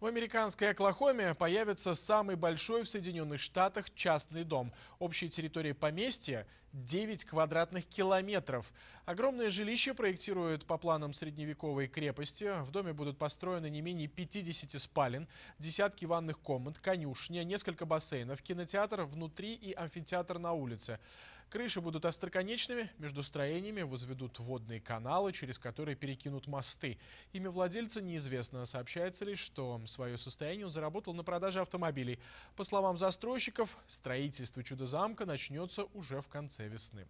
В американской Оклахоме появится самый большой в Соединенных Штатах частный дом. Общая территория поместья 9 квадратных километров. Огромное жилище проектируют по планам средневековой крепости. В доме будут построены не менее 50 спален, десятки ванных комнат, конюшня, несколько бассейнов, кинотеатр внутри и амфитеатр на улице. Крыши будут остроконечными, между строениями возведут водные каналы, через которые перекинут мосты. Имя владельца неизвестно. Сообщается лишь, что свое состояние он заработал на продаже автомобилей. По словам застройщиков, строительство чудо-замка начнется уже в конце весны.